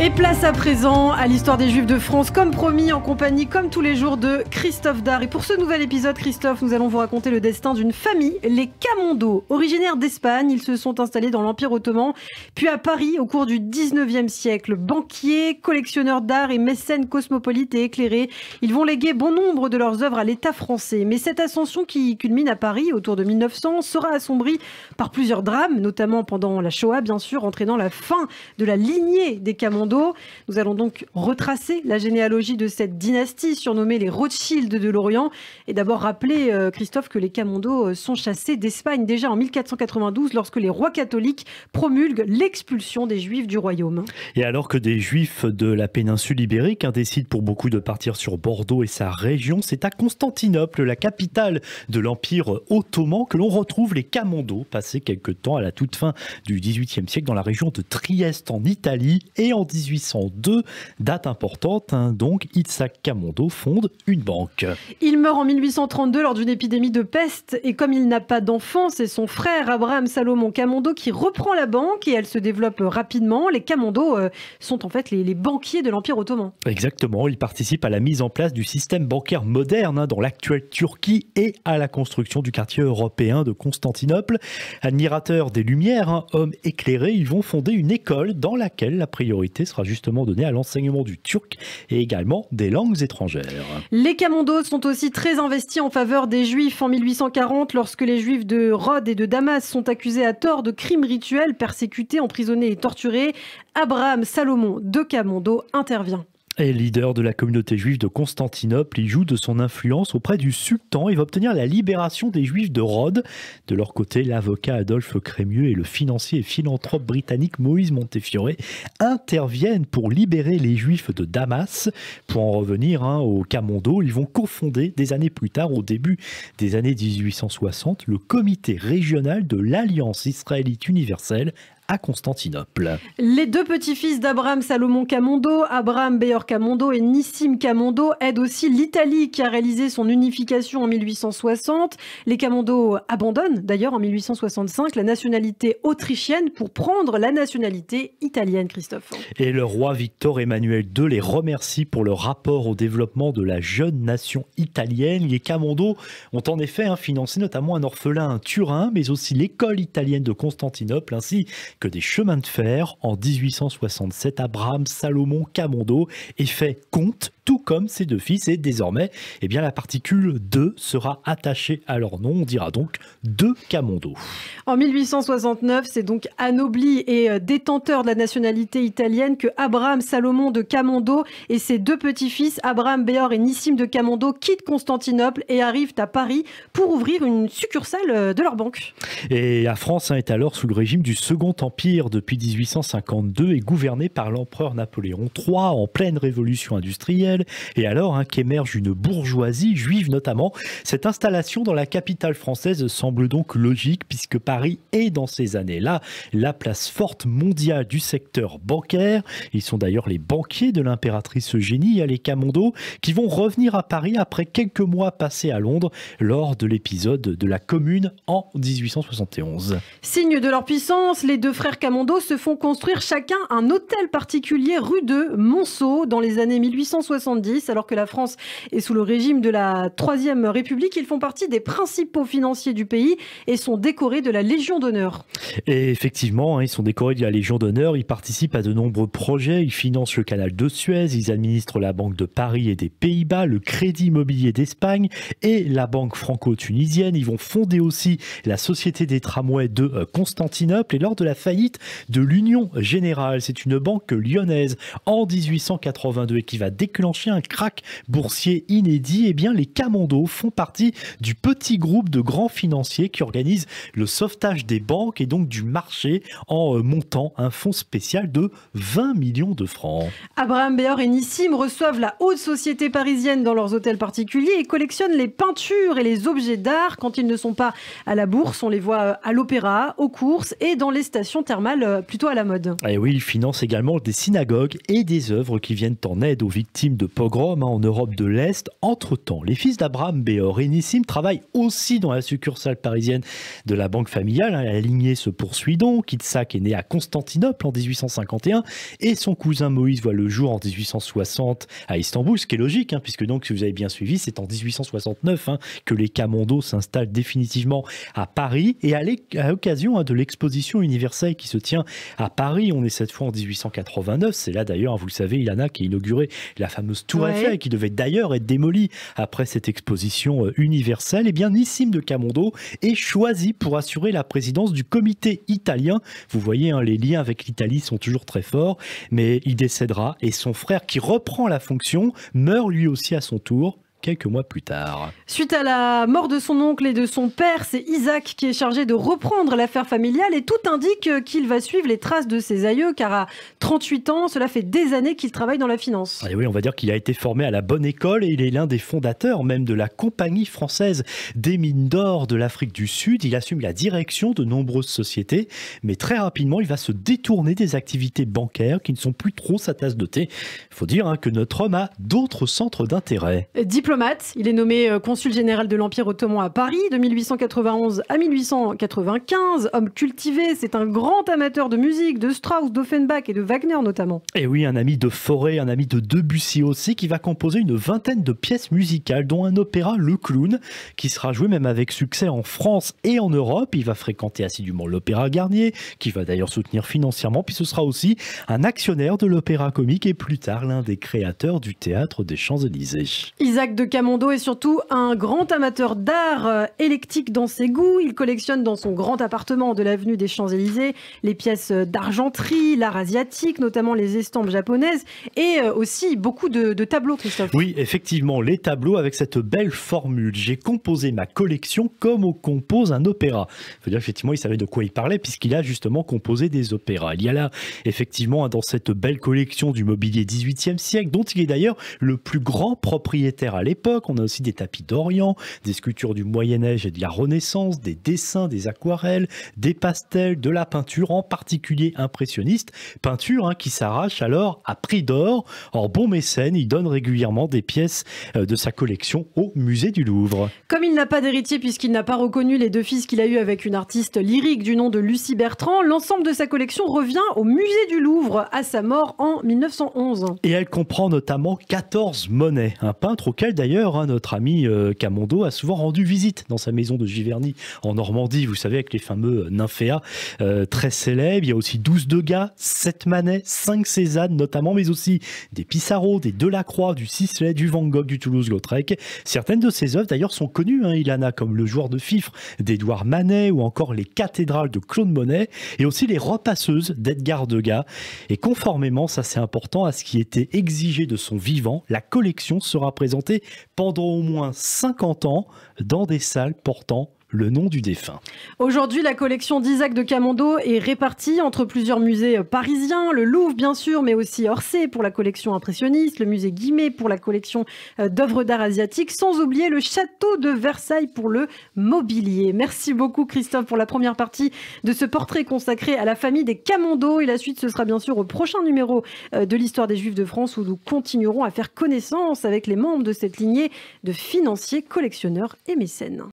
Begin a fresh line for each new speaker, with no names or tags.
Et place à présent à l'histoire des Juifs de France, comme promis, en compagnie, comme tous les jours, de Christophe Dard. Et pour ce nouvel épisode, Christophe, nous allons vous raconter le destin d'une famille, les Camondo. Originaires d'Espagne, ils se sont installés dans l'Empire ottoman, puis à Paris au cours du 19e siècle. Banquiers, collectionneurs d'art et mécènes cosmopolites et éclairés, ils vont léguer bon nombre de leurs œuvres à l'État français. Mais cette ascension qui culmine à Paris autour de 1900 sera assombrie par plusieurs drames, notamment pendant la Shoah, bien sûr, entraînant la fin de la lignée des Camondo nous allons donc retracer la généalogie de cette dynastie surnommée les Rothschild de l'Orient. Et d'abord rappeler, euh, Christophe, que les Camondo euh, sont chassés d'Espagne déjà en 1492 lorsque les rois catholiques promulguent l'expulsion des Juifs du royaume.
Et alors que des Juifs de la péninsule ibérique hein, décident pour beaucoup de partir sur Bordeaux et sa région, c'est à Constantinople, la capitale de l'Empire ottoman, que l'on retrouve les Camondo, passés quelque temps à la toute fin du XVIIIe siècle dans la région de Trieste en Italie et en 1802, date importante, hein. donc Itzhak Kamondo fonde une banque.
Il meurt en 1832 lors d'une épidémie de peste et comme il n'a pas d'enfant, c'est son frère Abraham Salomon Kamondo qui reprend la banque et elle se développe euh, rapidement. Les Kamondo euh, sont en fait les, banquiers de l'Empire ottoman.
Exactement, ils participent à la mise en place du système bancaire moderne hein, dans l'actuelle Turquie et à la construction du quartier européen de Constantinople. Admirateurs des Lumières, hein, hommes éclairés, ils vont fonder une école dans laquelle la priorité sera justement donné à l'enseignement du turc et également des langues étrangères.
Les Camondos sont aussi très investis en faveur des Juifs. En 1840, lorsque les Juifs de Rhodes et de Damas sont accusés à tort de crimes rituels, persécutés, emprisonnés et torturés, Abraham Salomon de Camondo intervient.
Et leader de la communauté juive de Constantinople. Il joue de son influence auprès du sultan et va obtenir la libération des juifs de Rhodes. De leur côté, l'avocat Adolphe Crémieux et le financier et philanthrope britannique Moïse Montefiore interviennent pour libérer les juifs de Damas. Pour en revenir hein, au Camondo, ils vont cofonder des années plus tard, au début des années 1860, le comité régional de l'Alliance israélite universelle à Constantinople.
Les deux petits-fils d'Abraham Salomon Camondo, Abraham Béor Camondo et Nissim Camondo, aident aussi l'Italie qui a réalisé son unification en 1860. Les Camondo abandonnent d'ailleurs en 1865 la nationalité autrichienne pour prendre la nationalité italienne, Christophe.
Et le roi Victor Emmanuel II les remercie pour leur rapport au développement de la jeune nation italienne. Les Camondo ont en effet hein, financé notamment un orphelin à Turin, mais aussi l'école italienne de Constantinople, ainsi que des chemins de fer en 1867, Abraham, Salomon, Camondo, et fait compte tout comme ses deux fils. Et désormais, eh bien, la particule 2 sera attachée à leur nom. On dira donc 2 Camondo.
En 1869, c'est donc anobli et euh, détenteur de la nationalité italienne que Abraham Salomon de Camondo et ses deux petits-fils, Abraham Béor et Nissim de Camondo, quittent Constantinople et arrivent à Paris pour ouvrir une succursale euh, de leur banque.
Et la France hein, est alors sous le régime du Second Empire depuis 1852 et gouvernée par l'empereur Napoléon III en pleine révolution industrielle et alors hein, qu'émerge une bourgeoisie juive notamment. Cette installation dans la capitale française semble donc logique puisque Paris est dans ces années-là la place forte mondiale du secteur bancaire. Ils sont d'ailleurs les banquiers de l'impératrice Eugénie, les Camondo, qui vont revenir à Paris après quelques mois passés à Londres lors de l'épisode de la Commune en 1871.
Signe de leur puissance, les deux frères Camondo se font construire chacun un hôtel particulier rue de Monceau dans les années 1860 alors que la France est sous le régime de la Troisième République. Ils font partie des principaux financiers du pays et sont décorés de la Légion d'honneur.
Et effectivement, hein, ils sont décorés de la Légion d'honneur. Ils participent à de nombreux projets. Ils financent le canal de Suez. Ils administrent la Banque de Paris et des Pays-Bas, le Crédit Immobilier d'Espagne et la Banque franco-tunisienne. Ils vont fonder aussi la Société des tramways de euh, Constantinople. Et lors de la faillite de l'Union Générale, c'est une banque lyonnaise en 1882 et qui va déclencher un crack boursier inédit, et eh bien les Camondos font partie du petit groupe de grands financiers qui organisent le sauvetage des banques et donc du marché en euh, montant un fonds spécial de 20 millions de francs.
Abraham Béor et Nissim reçoivent la haute société parisienne dans leurs hôtels particuliers et collectionnent les peintures et les objets d'art quand ils ne sont pas à la bourse. On les voit euh, à l'opéra, aux courses et dans les stations thermales euh, plutôt à la mode.
Et eh oui, ils financent également des synagogues et des œuvres qui viennent en aide aux victimes de pogroms hein, en Europe de l'Est. Entre-temps, les fils d'Abraham Béor et Nissim travaillent aussi dans la succursale parisienne de la banque familiale. Hein. La lignée se poursuit donc. Kitsak est né à Constantinople en 1851 et son cousin Moïse voit le jour en 1860 à Istanbul, ce qui est logique, hein, puisque donc, si vous avez bien suivi, c'est en 1869 que les Camondos s'installent définitivement à Paris et à l'occasion de l'exposition universelle qui se tient à Paris. On est cette fois en 1889. C'est là d'ailleurs, vous le savez, Ilana qui a inauguré la fameuse tour qui devait d'ailleurs être démoli après cette exposition euh, universelle, Eh bien Nissim de Camondo est choisi pour assurer la présidence du comité italien. Vous voyez, hein, les liens avec l'Italie sont toujours très forts, mais il décédera et son frère qui reprend la fonction meurt lui aussi à son tour quelques mois plus tard.
Suite à la mort de son oncle et de son père, c'est Isaac qui est chargé de reprendre l'affaire familiale et tout indique qu'il va suivre les traces de ses aïeux car à 38 ans, cela fait des années qu'il travaille dans la finance.
Ah, et oui, on va dire qu'il a été formé à la bonne école et il est l'un des fondateurs même de la compagnie française des mines d'or de l'Afrique du Sud. Il assume la direction de nombreuses sociétés, mais très rapidement, il va se détourner des activités bancaires qui ne sont plus trop sa tasse de thé. Il Faut dire hein, que notre homme a d'autres centres d'intérêt.
Il est nommé euh, consul général de l'Empire ottoman à Paris de 1891 à 1895. Homme cultivé, c'est un grand amateur de musique, de Strauss, d'Offenbach et de Wagner notamment.
Et oui, un ami de Forêt, un ami de Debussy aussi, qui va composer une vingtaine de pièces musicales, dont un opéra, Le Clown, qui sera joué même avec succès en France et en Europe. Il va fréquenter assidûment l'Opéra Garnier, qui va d'ailleurs soutenir financièrement, puis ce sera aussi un actionnaire de l'Opéra Comique et plus tard l'un des créateurs du Théâtre des Champs-Élysées
de Camondo est surtout un grand amateur d'art euh, électrique dans ses goûts. Il collectionne dans son grand appartement de l'avenue des Champs-Élysées les pièces euh, d'argenterie, l'art asiatique, notamment les estampes japonaises et euh, aussi beaucoup de, tableaux, Christophe.
Oui, effectivement, les tableaux avec cette belle formule. J'ai composé ma collection comme on compose un opéra. Il faut dire effectivement, il savait de quoi il parlait puisqu'il a justement composé des opéras. Il y a là effectivement dans cette belle collection du mobilier 18e siècle dont il est d'ailleurs le plus grand propriétaire à l'époque. On a aussi des tapis d'Orient, des sculptures du Moyen-Âge et de la Renaissance, des dessins, des aquarelles, des pastels, de la peinture, en particulier impressionniste. Peinture hein, qui s'arrache alors à prix d'or. Or, bon mécène, il donne régulièrement des pièces euh, de sa collection au musée du Louvre.
Comme il n'a pas d'héritier puisqu'il n'a pas reconnu les deux fils qu'il a eus avec une artiste lyrique du nom de Lucie Bertrand, l'ensemble de sa collection revient au musée du Louvre à sa mort en 1911.
Et elle comprend notamment 14 monnaies, un peintre auquel d'ailleurs, hein, notre ami euh, Camondo a souvent rendu visite dans sa maison de Giverny en Normandie, vous savez, avec les fameux euh, nymphéas euh, très célèbres. Il y a aussi 12 Degas, 7 Manet, 5 Cézanne notamment, mais aussi des Pissarro, des Delacroix, du Sisley, du Van Gogh, du Toulouse-Lautrec. Certaines de ses œuvres d'ailleurs sont connues, hein, Ilana, comme Le joueur de fifre d'Edouard Manet ou encore Les cathédrales de Claude Monet et aussi Les repasseuses d'Edgar Degas. Et conformément, ça c'est important, à ce qui était exigé de son vivant, la collection sera présentée pendant au moins 50 ans dans des salles portant le nom du défunt.
Aujourd'hui, la collection d'Isaac de Camondo est répartie entre plusieurs musées parisiens, le Louvre bien sûr, mais aussi Orsay pour la collection impressionniste, le musée Guimet pour la collection euh, d'œuvres d'art asiatiques. sans oublier le château de Versailles pour le mobilier. Merci beaucoup Christophe pour la première partie de ce portrait consacré à la famille des Camondo et la suite ce sera bien sûr au prochain numéro euh, de l'histoire des Juifs de France où nous continuerons à faire connaissance avec les membres de cette lignée de financiers, collectionneurs et mécènes.